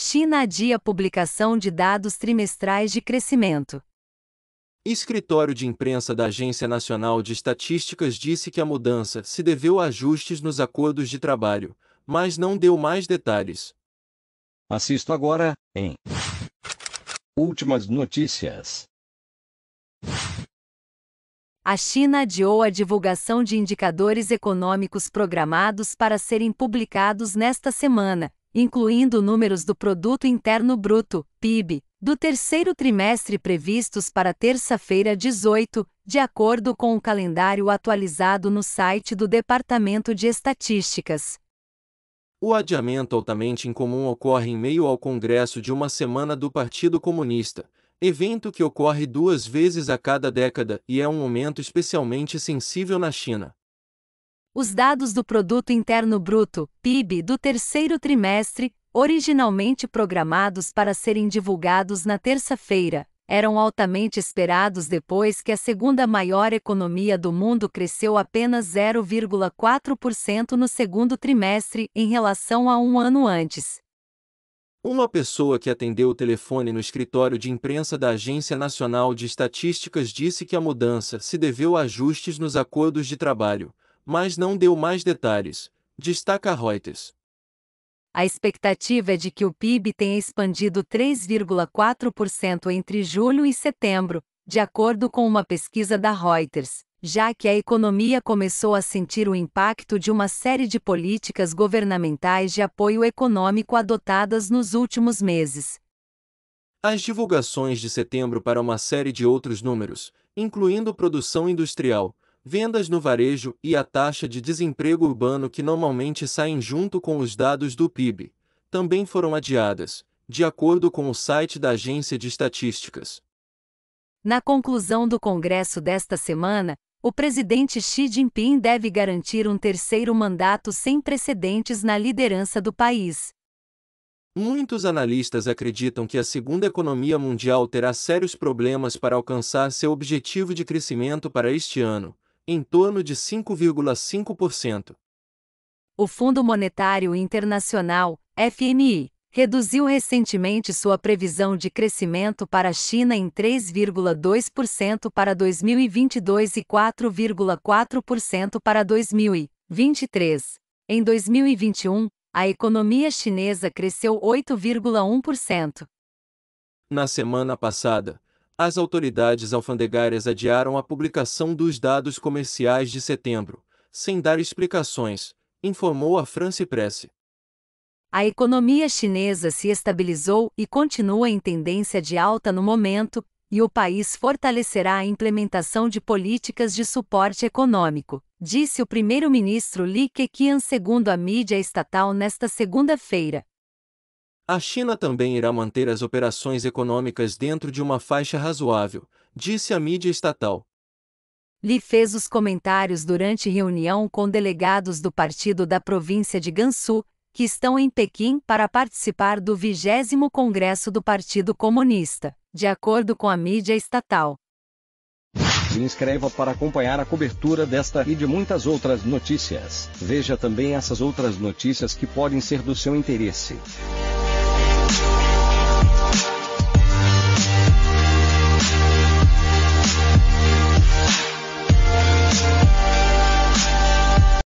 China adia publicação de dados trimestrais de crescimento. Escritório de imprensa da Agência Nacional de Estatísticas disse que a mudança se deveu a ajustes nos acordos de trabalho, mas não deu mais detalhes. Assisto agora, em Últimas notícias. A China adiou a divulgação de indicadores econômicos programados para serem publicados nesta semana, incluindo números do Produto Interno Bruto, PIB, do terceiro trimestre previstos para terça-feira 18, de acordo com o calendário atualizado no site do Departamento de Estatísticas. O adiamento altamente incomum ocorre em meio ao Congresso de uma semana do Partido Comunista, evento que ocorre duas vezes a cada década e é um momento especialmente sensível na China os dados do Produto Interno Bruto, PIB, do terceiro trimestre, originalmente programados para serem divulgados na terça-feira, eram altamente esperados depois que a segunda maior economia do mundo cresceu apenas 0,4% no segundo trimestre em relação a um ano antes. Uma pessoa que atendeu o telefone no escritório de imprensa da Agência Nacional de Estatísticas disse que a mudança se deveu a ajustes nos acordos de trabalho, mas não deu mais detalhes, destaca Reuters. A expectativa é de que o PIB tenha expandido 3,4% entre julho e setembro, de acordo com uma pesquisa da Reuters, já que a economia começou a sentir o impacto de uma série de políticas governamentais de apoio econômico adotadas nos últimos meses. As divulgações de setembro para uma série de outros números, incluindo produção industrial, vendas no varejo e a taxa de desemprego urbano que normalmente saem junto com os dados do PIB, também foram adiadas, de acordo com o site da Agência de Estatísticas. Na conclusão do Congresso desta semana, o presidente Xi Jinping deve garantir um terceiro mandato sem precedentes na liderança do país. Muitos analistas acreditam que a segunda economia mundial terá sérios problemas para alcançar seu objetivo de crescimento para este ano, em torno de 5,5%. O Fundo Monetário Internacional, FMI, reduziu recentemente sua previsão de crescimento para a China em 3,2% para 2022 e 4,4% para 2023. Em 2021, a economia chinesa cresceu 8,1%. Na semana passada, as autoridades alfandegárias adiaram a publicação dos dados comerciais de setembro, sem dar explicações, informou a France Presse. A economia chinesa se estabilizou e continua em tendência de alta no momento, e o país fortalecerá a implementação de políticas de suporte econômico, disse o primeiro-ministro Li Keqiang segundo a mídia estatal nesta segunda-feira, a China também irá manter as operações econômicas dentro de uma faixa razoável, disse a mídia estatal. Li fez os comentários durante reunião com delegados do partido da província de Gansu, que estão em Pequim para participar do 20 Congresso do Partido Comunista, de acordo com a mídia estatal. Se inscreva para acompanhar a cobertura desta e de muitas outras notícias. Veja também essas outras notícias que podem ser do seu interesse.